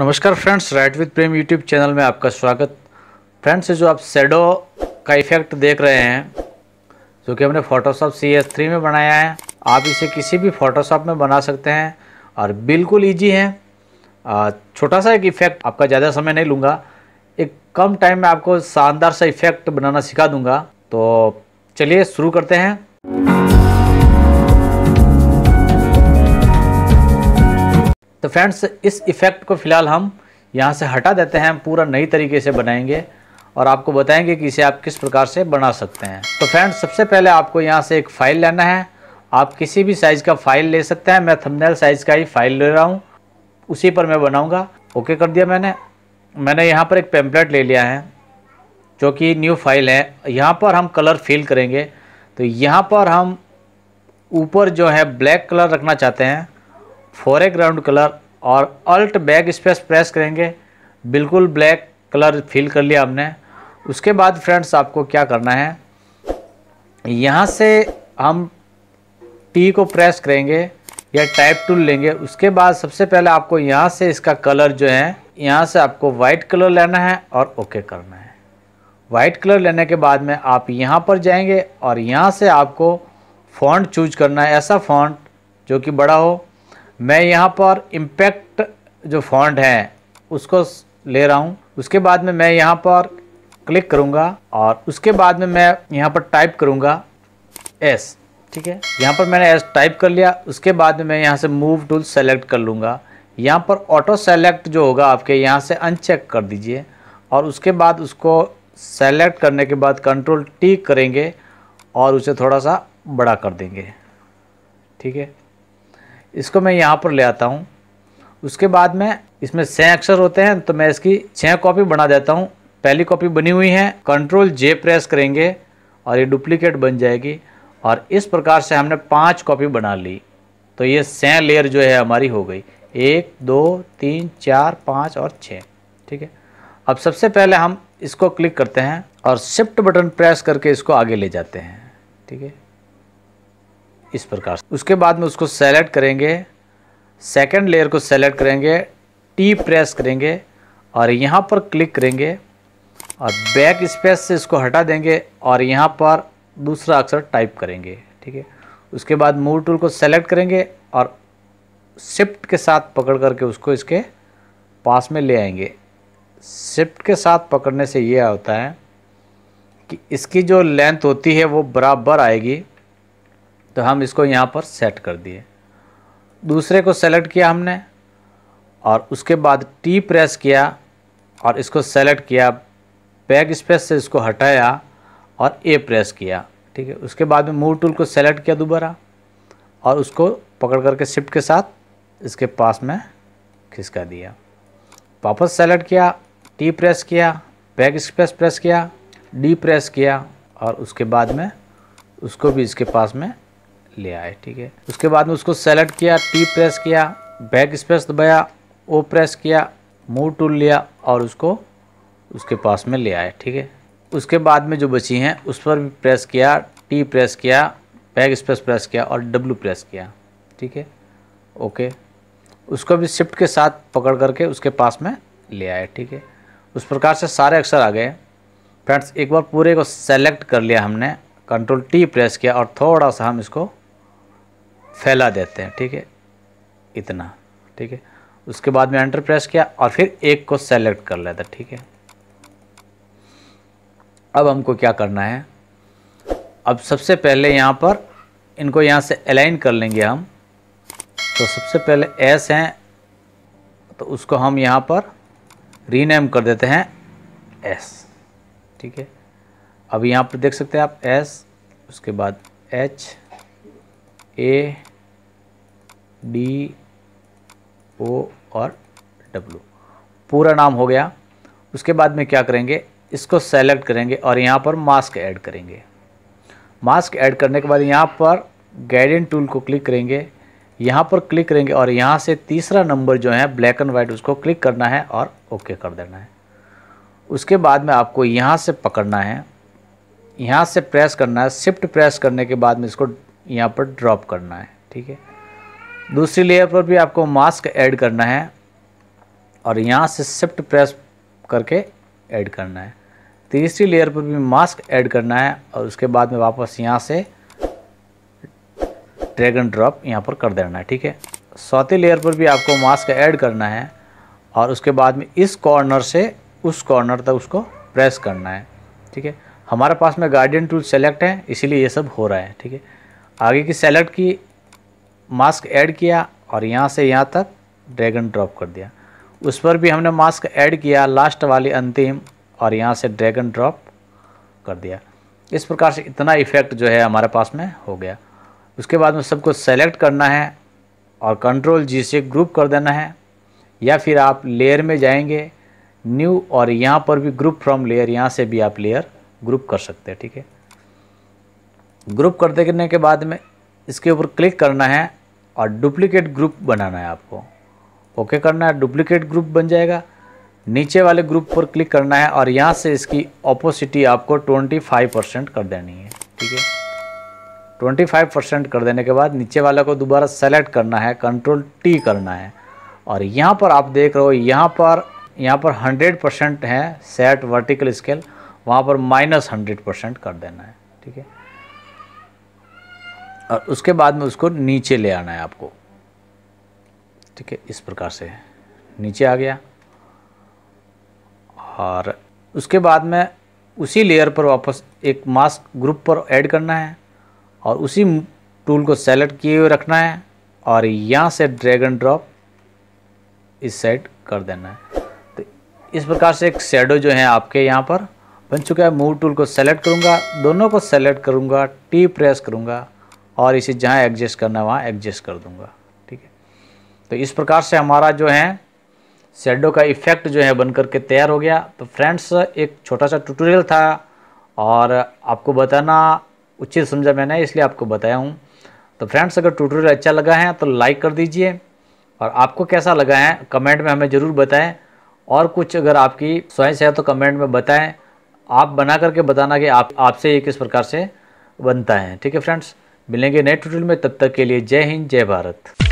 नमस्कार friends right with Prem YouTube channel में आपका स्वागत फ्रेंड्स जो आप शेडो का इफेक्ट देख रहे हैं जो कि हमने फ़ोटोशॉप सी एस थ्री में बनाया है आप इसे किसी भी फ़ोटोशॉप में बना सकते हैं और बिल्कुल ईजी है छोटा सा एक इफ़ेक्ट आपका ज़्यादा समय नहीं लूँगा एक कम टाइम में आपको शानदार सा इफ़ेक्ट बनाना सिखा दूँगा तो चलिए शुरू करते हैं तो फ्रेंड्स इस इफ़ेक्ट को फ़िलहाल हम यहाँ से हटा देते हैं हम पूरा नई तरीके से बनाएंगे और आपको बताएंगे कि इसे आप किस प्रकार से बना सकते हैं तो फ्रेंड्स सबसे पहले आपको यहाँ से एक फ़ाइल लेना है आप किसी भी साइज़ का फ़ाइल ले सकते हैं मैं थंबनेल साइज़ का ही फ़ाइल ले रहा हूँ उसी पर मैं बनाऊँगा ओके कर दिया मैंने मैंने यहाँ पर एक पेम्पलेट ले लिया है जो कि न्यू फाइल है यहाँ पर हम कलर फिल करेंगे तो यहाँ पर हम ऊपर जो है ब्लैक कलर रखना चाहते हैं फोरेग्राउंड कलर और अल्ट बैक स्पेस प्रेस करेंगे बिल्कुल ब्लैक कलर फिल कर लिया हमने उसके बाद फ्रेंड्स आपको क्या करना है यहाँ से हम टी को प्रेस करेंगे या टाइप टूल लेंगे उसके बाद सबसे पहले आपको यहाँ से इसका कलर जो है यहाँ से आपको वाइट कलर लेना है और ओके करना है वाइट कलर लेने के बाद में आप यहाँ पर जाएंगे और यहाँ से आपको फॉन्ट चूज करना है ऐसा फॉन्ट जो कि बड़ा हो मैं यहाँ पर इम्पैक्ट जो फॉन्ट है उसको ले रहा हूँ उसके बाद में मैं यहाँ पर क्लिक करूँगा और उसके बाद में मैं यहाँ पर टाइप करूँगा एस ठीक है यहाँ पर मैंने एस टाइप कर लिया उसके बाद में मैं यहाँ से मूव टूल सेलेक्ट कर लूँगा यहाँ पर ऑटो सेलेक्ट जो होगा आपके यहाँ से अनचेक कर दीजिए और उसके बाद उसको सेलेक्ट करने के बाद कंट्रोल टी करेंगे और उसे थोड़ा सा बड़ा कर देंगे ठीक है इसको मैं यहाँ पर ले आता हूँ उसके बाद में इसमें छः अक्षर होते हैं तो मैं इसकी छः कॉपी बना देता हूँ पहली कॉपी बनी हुई है कंट्रोल जे प्रेस करेंगे और ये डुप्लीकेट बन जाएगी और इस प्रकार से हमने पाँच कॉपी बना ली तो ये सै लेयर जो है हमारी हो गई एक दो तीन चार पाँच और छः ठीक है अब सबसे पहले हम इसको क्लिक करते हैं और शिफ्ट बटन प्रेस करके इसको आगे ले जाते हैं ठीक है इस प्रकार से उसके बाद में उसको सेलेक्ट करेंगे सेकंड लेयर को सेलेक्ट करेंगे टी प्रेस करेंगे और यहाँ पर क्लिक करेंगे और बैक स्पेस से इसको हटा देंगे और यहाँ पर दूसरा अक्षर टाइप करेंगे ठीक है उसके बाद मूव टूल को सेलेक्ट करेंगे और शिफ्ट के साथ पकड़ करके उसको इसके पास में ले आएंगे शिफ्ट के साथ पकड़ने से यह होता है कि इसकी जो लेंथ होती है वो बराबर आएगी तो हम इसको यहाँ पर सेट कर दिए दूसरे को सेलेक्ट किया हमने और उसके बाद टी प्रेस किया और इसको सेलेक्ट किया बैक स्पेस से इसको हटाया और ए प्रेस किया ठीक है उसके बाद में मूव टूल को सेलेक्ट किया दोबारा और उसको पकड़ करके शिफ्ट के साथ इसके पास में खिसका दिया वापस सेलेक्ट किया टी प्रेस किया बैक स्पेस प्रेस किया डी प्रेस किया और उसके बाद में उसको भी इसके पास में ले आए ठीक है उसके बाद में उसको सेलेक्ट किया टी प्रेस किया बैक स्पेस दबाया ओ प्रेस किया मूव टूल लिया और उसको उसके पास में ले आए ठीक है उसके बाद में जो बची हैं उस पर भी प्रेस किया टी प्रेस किया बैक स्पेस प्रेस किया और डब्लू प्रेस किया ठीक है ओके उसको भी शिफ्ट के साथ पकड़ करके उसके पास में ले आए ठीक है उस प्रकार से सारे अक्षर आ गए फ्रेंड्स एक बार पूरे को सेलेक्ट कर लिया हमने कंट्रोल टी प्रेस किया और थोड़ा सा हम इसको फैला देते हैं ठीक है इतना ठीक है उसके बाद में एंटर प्रेस किया और फिर एक को सेलेक्ट कर लेता ठीक है अब हमको क्या करना है अब सबसे पहले यहाँ पर इनको यहाँ से अलाइन कर लेंगे हम तो सबसे पहले एस हैं तो उसको हम यहाँ पर रीनेम कर देते हैं एस ठीक है अब यहाँ पर देख सकते हैं आप एस उसके बाद एच ए डी ओ और डब्लू पूरा नाम हो गया उसके बाद में क्या करेंगे इसको सेलेक्ट करेंगे और यहाँ पर मास्क ऐड करेंगे मास्क ऐड करने के बाद यहाँ पर गाइडेंट टूल को क्लिक करेंगे यहाँ पर क्लिक करेंगे और यहाँ से तीसरा नंबर जो है ब्लैक एंड वाइट उसको क्लिक करना है और ओके कर देना है उसके बाद में आपको यहाँ से पकड़ना है यहाँ से प्रेस करना है शिफ्ट प्रेस करने के बाद में इसको यहाँ पर ड्रॉप करना है ठीक है दूसरी लेयर पर भी आपको मास्क ऐड करना है और यहाँ से शिफ्ट प्रेस करके ऐड करना है तीसरी लेयर पर भी मास्क ऐड करना है और उसके बाद में वापस यहाँ से ड्रैगन ड्रॉप यहाँ पर कर देना है ठीक है चौथी लेयर पर भी आपको मास्क ऐड करना है और उसके बाद में इस कॉर्नर से उस कॉर्नर तक उसको प्रेस करना है ठीक है हमारे पास में गार्डियन टूल सेलेक्ट है इसीलिए ये सब हो रहा है ठीक है आगे की सेलेक्ट की मास्क ऐड किया और यहाँ से यहाँ तक ड्रैगन ड्रॉप कर दिया उस पर भी हमने मास्क ऐड किया लास्ट वाली अंतिम और यहाँ से ड्रैगन ड्रॉप कर दिया इस प्रकार से इतना इफेक्ट जो है हमारे पास में हो गया उसके बाद में सबको सेलेक्ट करना है और कंट्रोल जी से ग्रुप कर देना है या फिर आप लेयर में जाएंगे न्यू और यहाँ पर भी ग्रुप फ्रॉम लेयर यहाँ से भी आप लेयर ग्रुप कर सकते हैं ठीक है ग्रुप कर देने के बाद में इसके ऊपर क्लिक करना है और डुप्लीकेट ग्रुप बनाना है आपको ओके करना है डुप्लीकेट ग्रुप बन जाएगा नीचे वाले ग्रुप पर क्लिक करना है और यहाँ से इसकी ओपोसिटी आपको 25 परसेंट कर देनी है ठीक है 25 परसेंट कर देने के बाद नीचे वाला को दोबारा सेलेक्ट करना है कंट्रोल टी करना है और यहाँ पर आप देख रहे हो यहाँ पर यहाँ पर 100 परसेंट है सेट वर्टिकल स्केल वहाँ पर माइनस हंड्रेड परसेंट कर देना है ठीक है और उसके बाद में उसको नीचे ले आना है आपको ठीक है इस प्रकार से नीचे आ गया और उसके बाद में उसी लेयर पर वापस एक मास्क ग्रुप पर ऐड करना है और उसी टूल को सेलेक्ट किए हुए रखना है और यहाँ से ड्रैग एंड ड्रॉप इस साइड कर देना है तो इस प्रकार से एक शेडो जो है आपके यहाँ पर बन चुका है मूव टूल को सेलेक्ट करूँगा दोनों को सेलेक्ट करूँगा टी प्रेस करूँगा और इसे जहाँ एडजस्ट करना है वहाँ एडजस्ट कर दूंगा ठीक है तो इस प्रकार से हमारा जो है शेडो का इफेक्ट जो है बनकर के तैयार हो गया तो फ्रेंड्स एक छोटा सा ट्यूटोरियल था और आपको बताना उचित समझा मैंने इसलिए आपको बताया हूँ तो फ्रेंड्स अगर ट्यूटोरियल अच्छा लगा है तो लाइक कर दीजिए और आपको कैसा लगा है कमेंट में हमें ज़रूर बताएं और कुछ अगर आपकी च्वाइस है तो कमेंट में बताएं आप बना करके बताना कि आप आपसे ये किस प्रकार से बनता है ठीक है फ्रेंड्स मिलेंगे नए ट्यूटोरियल में तब तक के लिए जय हिंद जय भारत